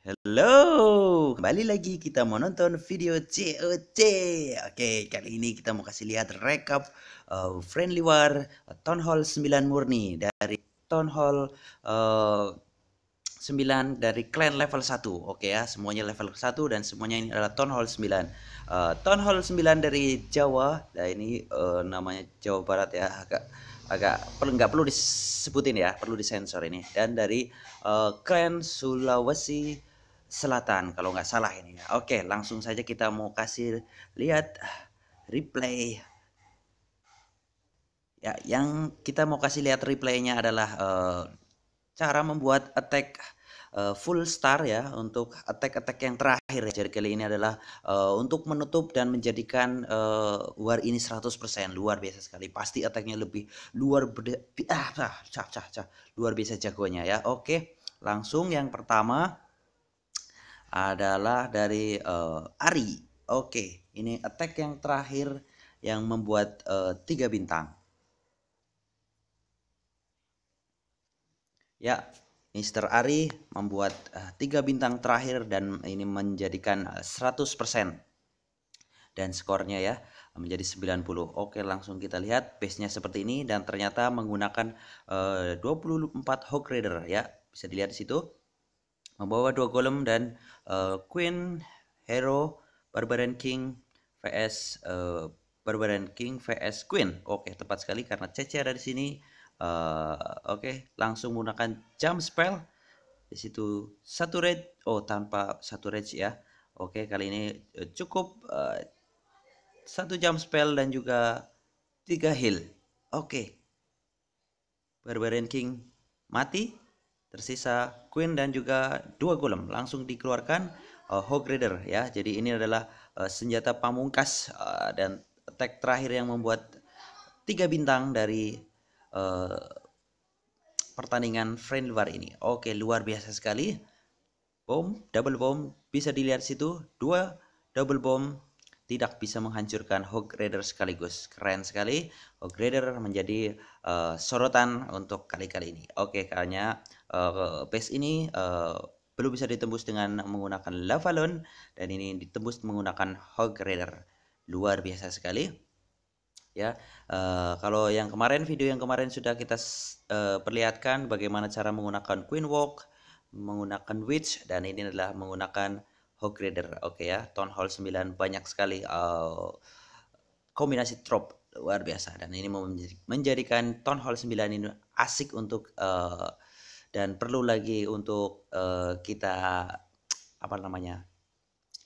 Hello, kembali lagi kita mau nonton video COC. Oke, kali ini kita mau kasih lihat rekap uh, eh, Friendly War uh, Town Hall 9 murni dari Town Hall uh, eh, 9 dari clan level 1. Oke ya, semuanya level 1 dan semuanya ini adalah Town Hall 9. Uh, Town Hall 9 dari Jawa. Nah, ini uh, namanya Jawa Barat ya, agak agak perlu nggak perlu disebutin ya, perlu disensor ini. Dan dari uh, clan Sulawesi Selatan kalau nggak salah ini ya. Oke, langsung saja kita mau kasih lihat ah, replay. Ya, yang kita mau kasih lihat replaynya adalah uh, cara membuat attack uh, full star ya untuk attack-attack yang terakhir. Ya. Jadi kali ini adalah uh, untuk menutup dan menjadikan uh, war ini 100% luar biasa sekali. Pasti attacknya lebih luar ah, ah, cah, cah, cah, luar biasa jagonya ya. Oke, langsung yang pertama adalah dari uh, Ari. Oke, okay. ini attack yang terakhir yang membuat eh, tiga bintang. Ya, Mr. Ari membuat eh, tiga bintang terakhir dan ini menjadikan 100% dan skornya ya menjadi 90. Oke, langsung kita lihat base-nya seperti ini dan ternyata menggunakan uh, 24 Hawk Raider ya. Bisa dilihat di situ membawa dua golem dan uh, Queen Hero Barbarian King vs uh, Barbarian King vs Queen. Oke, tepat sekali karena cece ada di sini. Uh, Oke, langsung menggunakan jump spell. Di situ satu red, oh tanpa satu red ya. Oke, kali ini cukup uh, satu jump spell dan juga tiga heal. Oke. Okay. Barbarian King mati tersisa Queen dan juga dua golem langsung dikeluarkan uh, Hog Rider ya. Jadi ini adalah uh, senjata pamungkas uh, dan attack terakhir yang membuat tiga bintang dari uh, pertandingan friend war ini. Oke, luar biasa sekali. Bom, double bom bisa dilihat situ, dua double bom tidak bisa menghancurkan Hog Raider sekaligus. Keren sekali, Hog Raider menjadi uh, sorotan untuk kali-kali ini. Oke, kayaknya uh, eh, base ini uh, belum bisa ditembus dengan menggunakan Lavalon dan ini ditembus menggunakan Hog Raider. Luar biasa sekali. Ya, uh, kalau yang kemarin video yang kemarin sudah kita uh, perlihatkan bagaimana cara menggunakan Queen Walk, menggunakan Witch dan ini adalah menggunakan Hawk Rider oke okay ya Town Hall 9 banyak sekali uh, kombinasi trop luar biasa dan ini menjadikan Town Hall 9 ini asik untuk uh, dan perlu lagi untuk uh, kita apa namanya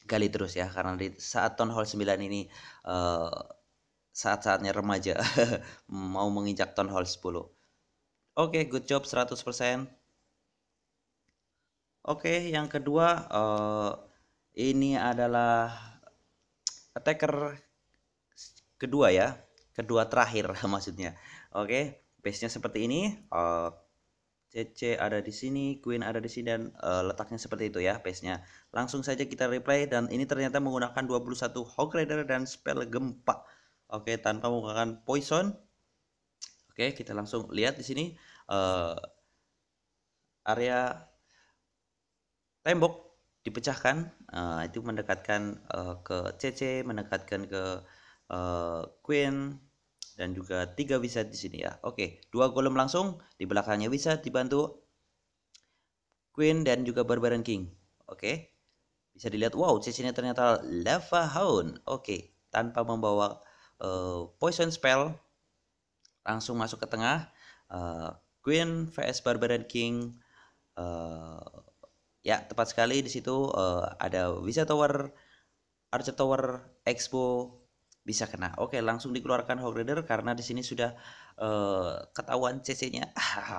gali terus ya karena di saat Town Hall 9 ini uh, saat-saatnya remaja mau menginjak Town Hall 10 oke okay, good job 100% Oke, okay, yang kedua uh, ini adalah attacker kedua ya kedua terakhir maksudnya oke base nya seperti ini uh, eh, CC ada di sini Queen ada di sini dan uh, letaknya seperti itu ya base nya langsung saja kita replay dan ini ternyata menggunakan 21 Hog Rider dan spell gempa oke tanpa menggunakan poison oke kita langsung lihat di sini uh, area tembok dipecahkan uh, itu mendekatkan uh, ke CC mendekatkan ke uh, Queen dan juga tiga bisa di sini ya oke dua golem langsung di belakangnya bisa dibantu Queen dan juga Barbarian King oke bisa dilihat wow CC-nya ternyata Lava Hound oke tanpa membawa uh, poison spell langsung masuk ke tengah uh, Queen vs Barbarian King uh, Ya, tepat sekali di situ uh, ada Visa Tower, Archer Tower, Expo bisa kena. Oke, langsung dikeluarkan Hog Rider karena di sini sudah uh, ketahuan CC-nya.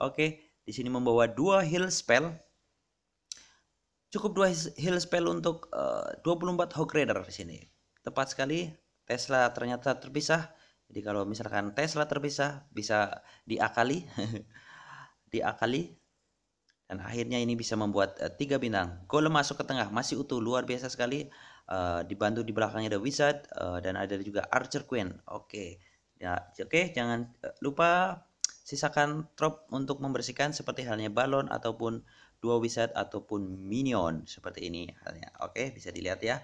Oke, di sini membawa dua heal spell. Cukup dua heal spell untuk eh, uh, 24 Hog Rider di sini. Tepat sekali, Tesla ternyata terpisah. Jadi kalau misalkan Tesla terpisah bisa diakali diakali dan akhirnya ini bisa membuat eh, tiga bintang gol masuk ke tengah masih utuh luar biasa sekali uh, dibantu di belakangnya ada Wizard uh, dan ada juga Archer Queen oke okay. ya oke okay, jangan uh, lupa sisakan trop untuk membersihkan seperti halnya balon ataupun dua wizard ataupun minion seperti ini halnya oke okay, bisa dilihat ya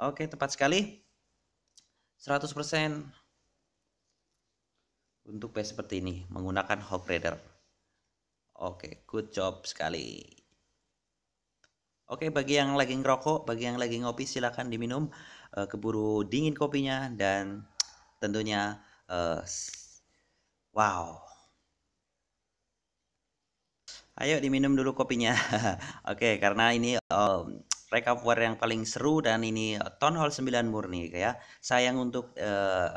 oke okay, tepat sekali 100% untuk base seperti ini menggunakan Hawk Raider Oke, good job sekali. Oke, bagi yang lagi ngerokok, bagi yang lagi ngopi silahkan diminum. Uh, keburu dingin kopinya dan tentunya uh, wow. Ayo diminum dulu kopinya. Oke, karena ini um, yang paling seru dan ini town hall 9 murni gitu ya. Sayang untuk uh,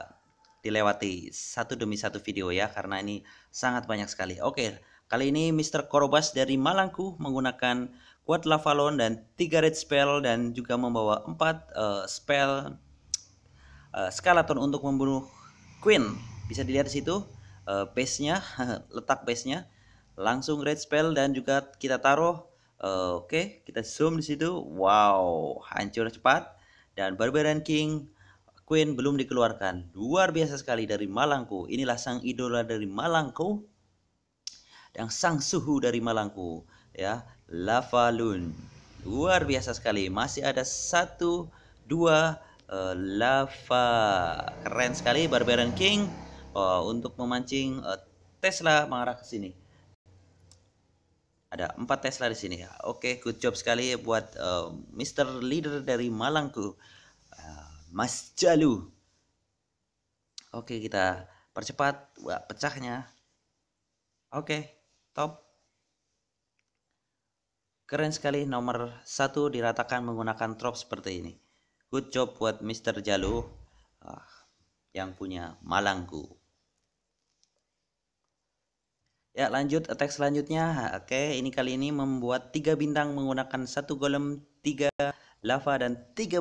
dilewati satu demi satu video ya karena ini sangat banyak sekali. Oke. Kali ini Mr. Korobas dari Malangku menggunakan kuat Lavalon dan 3 Red Spell dan juga membawa 4 uh, eh, spell uh, eh, Skalaton untuk membunuh Queen. Bisa dilihat di situ uh, base-nya, letak base-nya. Langsung Red Spell dan juga kita taruh uh, oke, okay, kita zoom di situ. Wow, hancur cepat dan Barbarian King Queen belum dikeluarkan. Luar biasa sekali dari Malangku. Inilah sang idola dari Malangku yang sang suhu dari Malangku ya lafalun luar biasa sekali masih ada satu dua uh, eh, lava keren sekali Barbarian King uh, untuk memancing uh, Tesla mengarah ke sini ada empat Tesla di sini oke okay, good job sekali buat uh, eh, Mr. Leader dari Malangku uh, Mas Jalu oke okay, kita percepat pecahnya oke okay top keren sekali nomor satu diratakan menggunakan trop seperti ini good job buat Mr. Jalu ah, yang punya Malangku ya lanjut attack selanjutnya oke ini kali ini membuat tiga bintang menggunakan satu golem tiga lava dan 13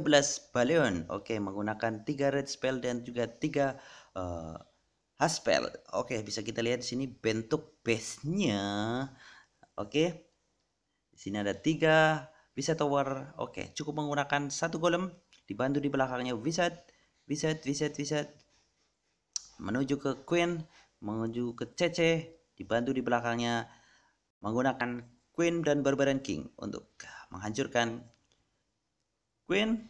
balon. oke menggunakan tiga red spell dan juga tiga uh, Haspel. Oke, bisa kita lihat di sini bentuk base-nya. Oke. Di sini ada tiga bisa Tower. Oke, cukup menggunakan satu golem dibantu di belakangnya Wizard, Wizard, Wizard, Wizard. Menuju ke Queen, menuju ke CC, dibantu di belakangnya menggunakan Queen dan Barbarian King untuk menghancurkan Queen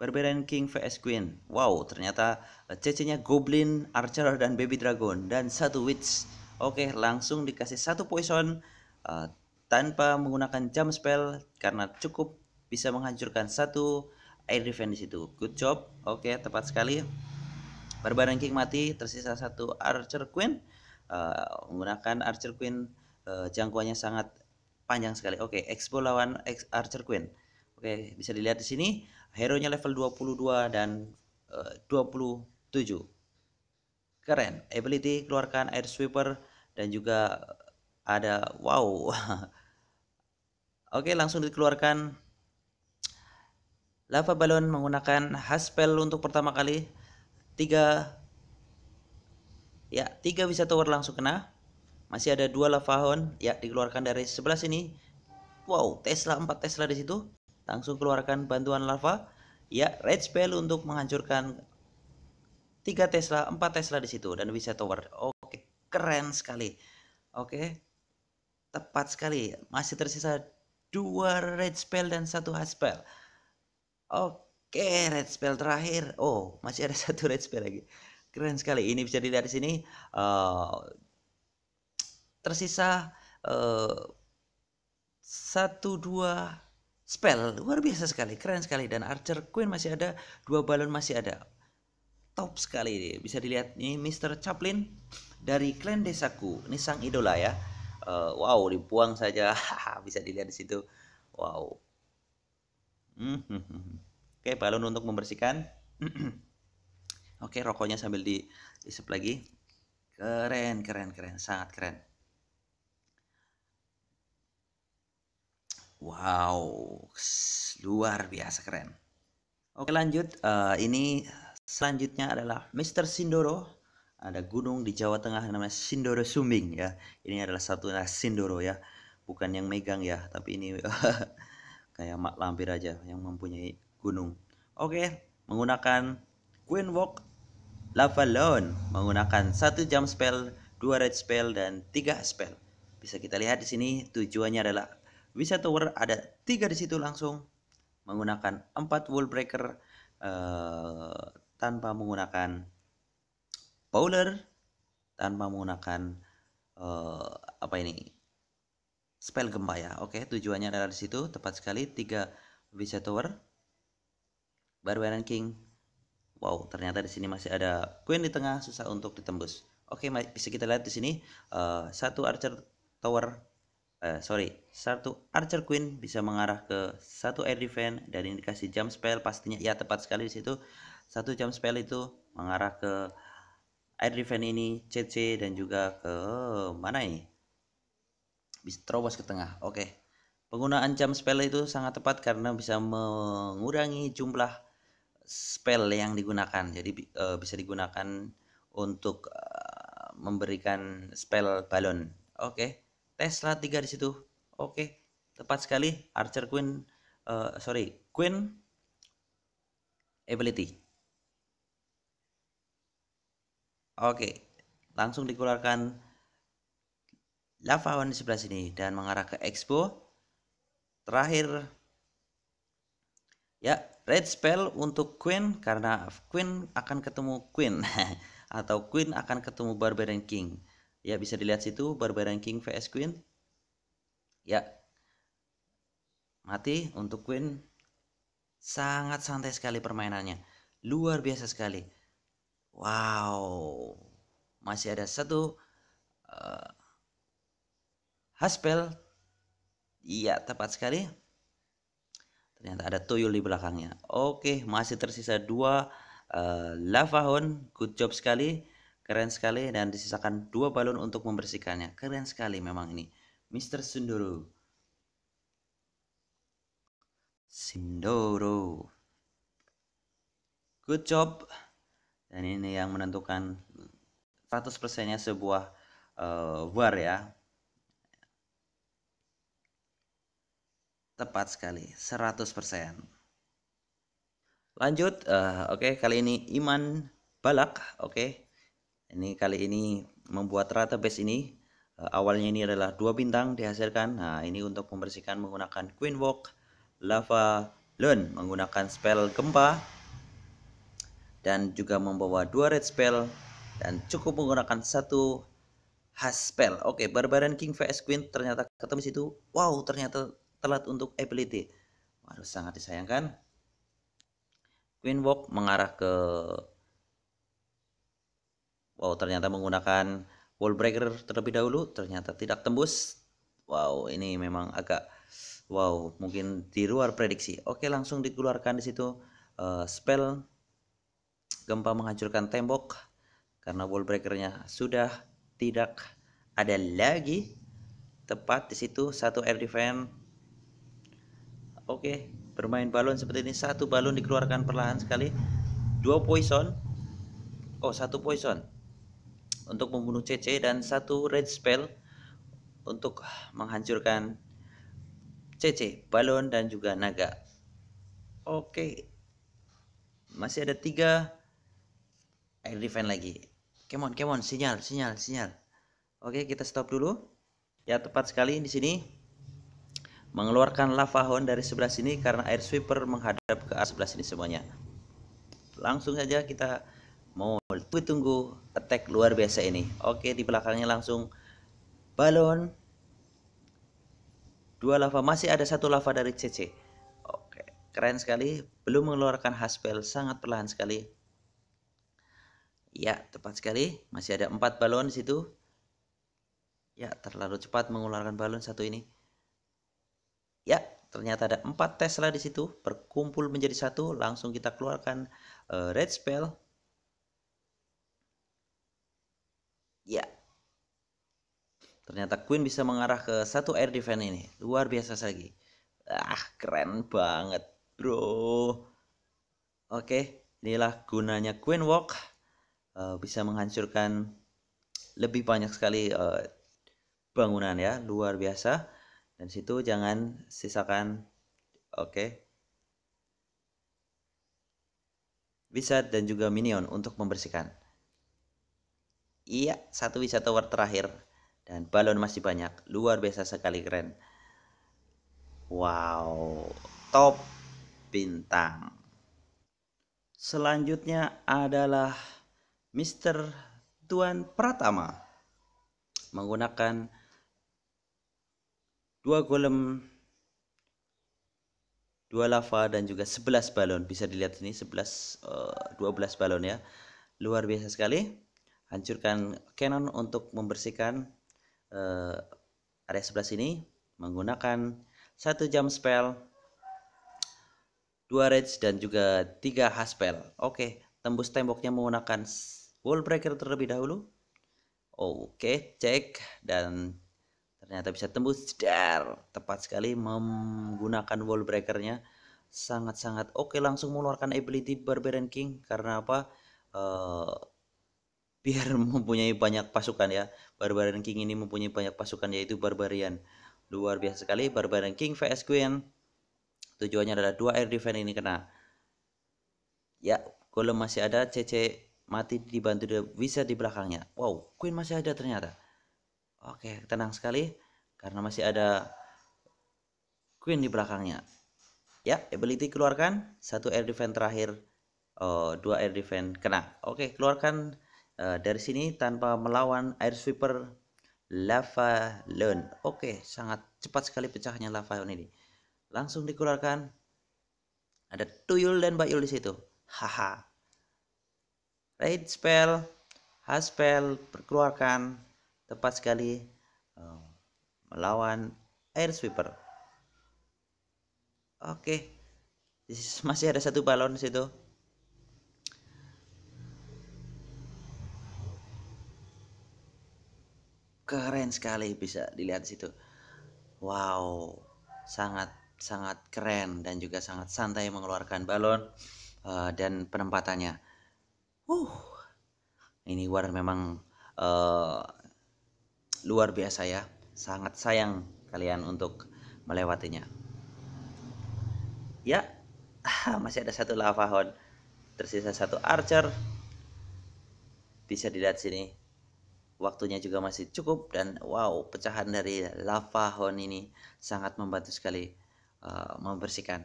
Barbarian King vs Queen. Wow, ternyata eh, CC-nya Goblin, Archer, dan Baby Dragon. Dan satu Witch. Oke, langsung dikasih satu Poison uh, tanpa menggunakan Jump Spell. Karena cukup bisa menghancurkan satu Air Defense di situ. Good job. Oke, tepat sekali. Barbarian King mati, tersisa satu Archer Queen. Uh, menggunakan Archer Queen, uh, jangkauannya sangat panjang sekali. Oke, Expo lawan Archer Queen. Oke, bisa dilihat di sini hero nya level 22 dan eh, uh, 27 keren ability keluarkan air sweeper dan juga ada wow oke langsung dikeluarkan lava balon menggunakan haspel untuk pertama kali Tiga ya tiga bisa tower langsung kena masih ada dua lava horn ya dikeluarkan dari sebelah sini wow Tesla 4 Tesla di situ Langsung keluarkan bantuan lava. Ya, red spell untuk menghancurkan 3 Tesla, 4 Tesla di situ dan bisa tower. Oke, keren sekali. Oke. Tepat sekali. Masih tersisa dua red spell dan satu hard spell. Oke, red spell terakhir. Oh, masih ada satu red spell lagi. Keren sekali. Ini bisa dilihat di sini uh, tersisa uh, satu dua spell luar biasa sekali keren sekali dan Archer Queen masih ada dua balon masih ada top sekali ini bisa dilihat ini Mr. Chaplin dari klan desaku ini sang idola ya uh, wow dibuang saja bisa dilihat di situ wow hmm, hmm, hmm, oke balon untuk membersihkan oke rokoknya sambil di isep lagi keren keren keren sangat keren Wow, luar biasa keren. Oke lanjut, uh, ini selanjutnya adalah Mr. Sindoro. Ada gunung di Jawa Tengah namanya Sindoro Sumbing ya. Ini adalah satu Sindoro ya, bukan yang megang ya, tapi ini kayak mak lampir aja yang mempunyai gunung. Oke, menggunakan Queen Walk Lava Loan menggunakan satu jam spell, dua red spell dan tiga spell. Bisa kita lihat di sini tujuannya adalah Visa Tower ada tiga di situ langsung menggunakan empat wall breaker uh, tanpa menggunakan powder tanpa menggunakan eh, apa ini spell gempa ya oke tujuannya adalah di situ tepat sekali tiga Visa Tower Barbarian King wow ternyata di sini masih ada Queen di tengah susah untuk ditembus oke bisa kita lihat di sini uh, satu Archer Tower uh, sorry, satu Archer Queen bisa mengarah ke satu air defense dan dikasih jump spell pastinya ya tepat sekali di situ. Satu jump spell itu mengarah ke air defense ini CC dan juga ke mana ini? Bisa terobos ke tengah. Oke. Okay. Penggunaan jump spell itu sangat tepat karena bisa mengurangi jumlah spell yang digunakan. Jadi uh, bisa digunakan untuk uh, memberikan spell balon. Oke. Okay Tesla 3 di situ. Oke, tepat sekali Archer Queen uh, sorry, Queen ability. Oke, langsung dikeluarkan lava di sebelah sini dan mengarah ke Expo. Terakhir ya, red spell untuk Queen karena Queen akan ketemu Queen atau Queen akan ketemu Barbarian King. Ya, bisa dilihat situ Barbarian King vs Queen. Ya. Mati untuk Queen. Sangat santai sekali permainannya. Luar biasa sekali. Wow. Masih ada satu uh, eh, Haspel. Iya, tepat sekali. Ternyata ada tuyul di belakangnya. Oke, masih tersisa dua uh, eh, Lavahon. Good job sekali Keren sekali dan disisakan dua balon untuk membersihkannya. Keren sekali memang ini. Mr. Sundoro. Sindoro. Good job. Dan ini yang menentukan 100%-nya sebuah uh, war ya. Tepat sekali, 100%. Lanjut, uh, oke okay, kali ini Iman Balak, oke. Okay ini kali ini membuat rata base ini eh, awalnya ini adalah dua bintang dihasilkan nah ini untuk membersihkan menggunakan Queen Walk Lava Learn menggunakan spell gempa dan juga membawa dua red spell dan cukup menggunakan satu has spell oke barbaran King vs Queen ternyata ketemu situ wow ternyata telat untuk ability waduh sangat disayangkan Queen Walk mengarah ke Wow, ternyata menggunakan wall breaker terlebih dahulu ternyata tidak tembus. Wow, ini memang agak wow, mungkin di luar prediksi. Oke, langsung dikeluarkan di situ uh, spell gempa menghancurkan tembok karena wall breakernya sudah tidak ada lagi tepat di situ satu air defense. Oke, bermain balon seperti ini satu balon dikeluarkan perlahan sekali. Dua poison. Oh, satu poison untuk membunuh CC dan satu red spell untuk menghancurkan CC, balon dan juga naga. Oke. Masih ada tiga air defense lagi. Come on, come on, sinyal, sinyal, sinyal. Oke, kita stop dulu. Ya, tepat sekali di sini mengeluarkan lava hound dari sebelah sini karena air sweeper menghadap ke arah sebelah sini semuanya. Langsung saja kita tunggu attack luar biasa ini. Oke, di belakangnya langsung balon. Dua lava masih ada satu lava dari CC. Oke, keren sekali. Belum mengeluarkan haspel sangat perlahan sekali. Ya, tepat sekali. Masih ada empat balon di situ. Ya, terlalu cepat mengeluarkan balon satu ini. Ya, ternyata ada empat Tesla di situ berkumpul menjadi satu. Langsung kita keluarkan uh, red spell Ternyata Queen bisa mengarah ke satu air defense ini. Luar biasa lagi. Ah, keren banget, bro. Oke, inilah gunanya Queen Walk. Uh, bisa menghancurkan lebih banyak sekali uh, bangunan ya. Luar biasa. Dan situ jangan sisakan. Oke. bisa dan juga Minion untuk membersihkan. Iya, satu wisatawan terakhir dan balon masih banyak luar biasa sekali keren wow top bintang selanjutnya adalah Mr. Tuan Pratama menggunakan dua golem dua lava dan juga 11 balon bisa dilihat ini 11 eh, dua 12 balon ya luar biasa sekali hancurkan canon untuk membersihkan uh, area sebelah sini menggunakan satu jam spell, dua rage dan juga tiga has spell. Oke, tembus temboknya menggunakan wall breaker terlebih dahulu. Oke, cek dan ternyata bisa tembus dar tepat sekali menggunakan wall breakernya sangat-sangat oke langsung mengeluarkan ability barbarian king karena apa uh, biar mempunyai banyak pasukan ya Barbarian King ini mempunyai banyak pasukan yaitu Barbarian luar biasa sekali Barbarian King vs Queen tujuannya adalah dua air defense ini kena ya golem masih ada CC mati dibantu the wizard di belakangnya wow Queen masih ada ternyata oke tenang sekali karena masih ada Queen di belakangnya ya ability keluarkan satu air defense terakhir oh, dua air defense kena oke keluarkan Eh, dari sini tanpa melawan air sweeper lava learn Oke, sangat cepat sekali pecahnya lava ini. Langsung dikeluarkan. Ada tuyul dan bayul di situ. Haha. Raid spell, has spell perkeluarkan tepat sekali eh, melawan air sweeper. Oke. Masih ada satu balon di situ. keren sekali bisa dilihat di situ wow sangat sangat keren dan juga sangat santai mengeluarkan balon uh, dan penempatannya uh ini war memang uh, luar biasa ya sangat sayang kalian untuk melewatinya ya masih ada satu lava horn, tersisa satu archer bisa dilihat sini Waktunya juga masih cukup dan wow, pecahan dari lava hon ini sangat membantu sekali uh, membersihkan.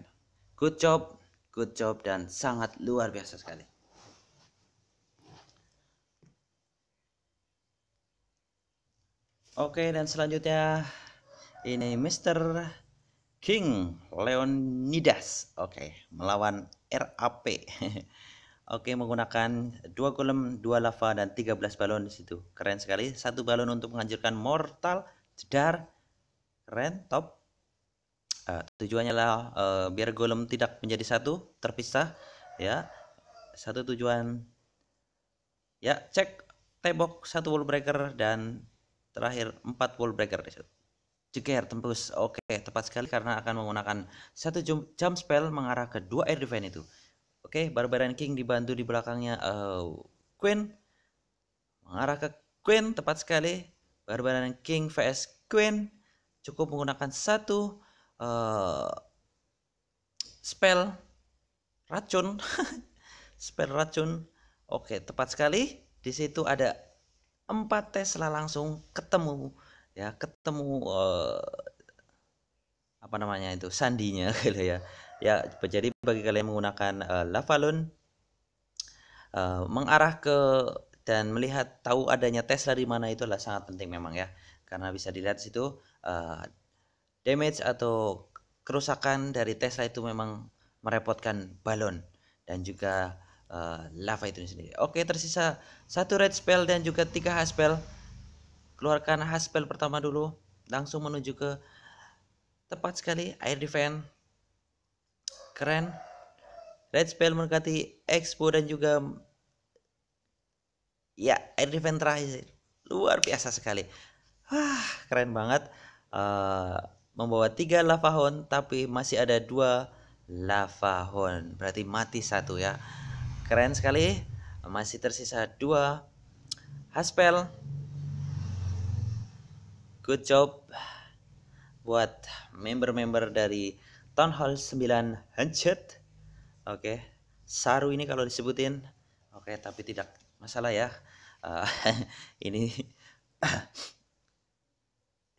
Good job, good job dan sangat luar biasa sekali. Oke, dan selanjutnya ini Mr. King Leonidas. Oke, melawan RAP. Oke, menggunakan dua golem, dua lava dan 13 balon di situ. Keren sekali. Satu balon untuk menghancurkan mortal, jedar, keren, top. Uh, tujuannya lah uh, eh, biar golem tidak menjadi satu, terpisah, ya. Satu tujuan. Ya, cek tembok satu wall breaker dan terakhir empat wall breaker di situ jeger tembus oke tepat sekali karena akan menggunakan satu jump, jump spell mengarah ke dua air defense itu Oke, okay, Barbarian King dibantu di belakangnya uh, Queen. Mengarah ke Queen tepat sekali. Barbarian King vs Queen cukup menggunakan satu uh, spell racun. spell racun. Oke, okay, tepat sekali. Di situ ada empat Tesla langsung ketemu ya, ketemu uh, apa namanya itu sandinya gitu ya ya jadi bagi kalian yang menggunakan uh, Lavalon uh, mengarah ke dan melihat tahu adanya Tesla di mana itu adalah sangat penting memang ya karena bisa dilihat situ uh, damage atau kerusakan dari Tesla itu memang merepotkan balon dan juga uh, lava itu sendiri. Oke tersisa satu red spell dan juga tiga h spell. Keluarkan h spell pertama dulu langsung menuju ke tepat sekali air defense keren Red Spell mendekati Expo dan juga ya air event terakhir luar biasa sekali wah keren banget uh, membawa tiga lava hon tapi masih ada dua lava hon berarti mati satu ya keren sekali masih tersisa dua haspel good job buat member-member dari Town Hall 9 Hunched. Oke, Saru ini kalau disebutin oke tapi tidak masalah ya. Uh, ini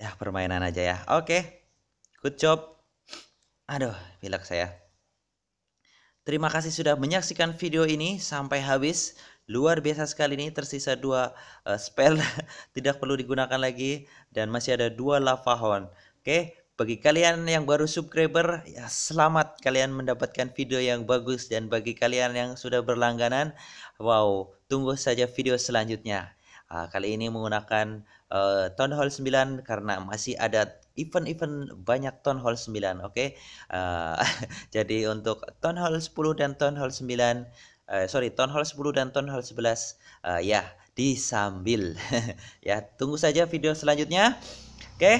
ya permainan aja ya. Oke. Good job. Aduh, pilek saya. Terima kasih sudah menyaksikan video ini sampai habis. Luar biasa sekali ini tersisa dua uh, spell tidak perlu digunakan lagi dan masih ada dua lava horn. Oke, okay? Bagi kalian yang baru subscriber, ya selamat kalian mendapatkan video yang bagus dan bagi kalian yang sudah berlangganan, wow, tunggu saja video selanjutnya. Uh, kali ini menggunakan uh, Town Hall 9 karena masih ada event-event banyak Town Hall 9, oke? Okay? Uh, jadi untuk Town Hall 10 dan Town Hall 9, uh, eh, sorry, Town Hall 10 dan Town Hall 11, uh, ah, ya disambil. ya, tunggu saja video selanjutnya. Oke? Okay?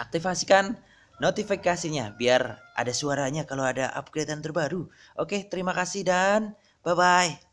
aktifasikan notifikasinya biar ada suaranya kalau ada updatean terbaru. Oke, terima kasih dan bye-bye.